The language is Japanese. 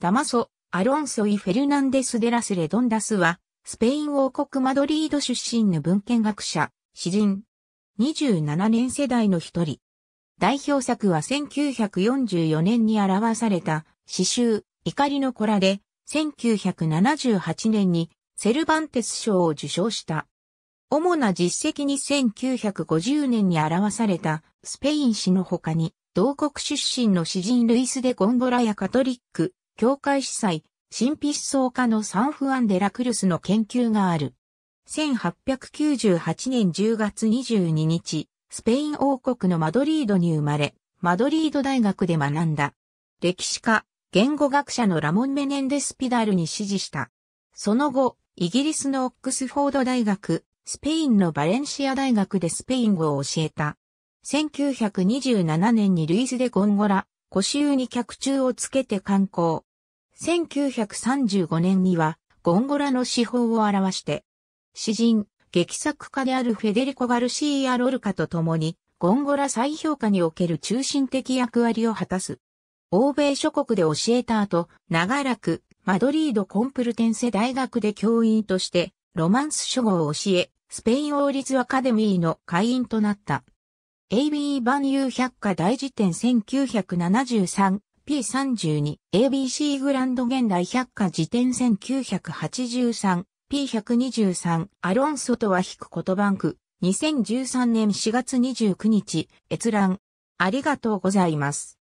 ダマソ、アロンソイ・フェルナンデス・デラス・レドンダスは、スペイン王国マドリード出身の文献学者、詩人。27年世代の一人。代表作は1944年に表された、詩集、怒りの子らで、1978年にセルバンテス賞を受賞した。主な実績に1950年に表されたスペイン史の他に、同国出身の詩人ルイス・デ・ゴンボラやカトリック、教会司祭、神秘思想家のサンフアン・デラクルスの研究がある。1898年10月22日、スペイン王国のマドリードに生まれ、マドリード大学で学んだ。歴史家、言語学者のラモン・メネンデス・ピダルに支持した。その後、イギリスのオックスフォード大学、スペインのバレンシア大学でスペイン語を教えた。1927年にルイズ・でゴンゴラ、古州に脚注をつけて観光。1935年にはゴンゴラの司法を表して、詩人、劇作家であるフェデリコ・ガルシーア・ロルカと共に、ゴンゴラ再評価における中心的役割を果たす。欧米諸国で教えた後、長らくマドリード・コンプルテンセ大学で教員として、ロマンス書号を教え、スペイン王立アカデミーの会員となった。AB 版優百科大辞典1973 P32、ABC グランド現代百科辞典1983、P123、アロンソとは引くことバンク、2013年4月29日、閲覧。ありがとうございます。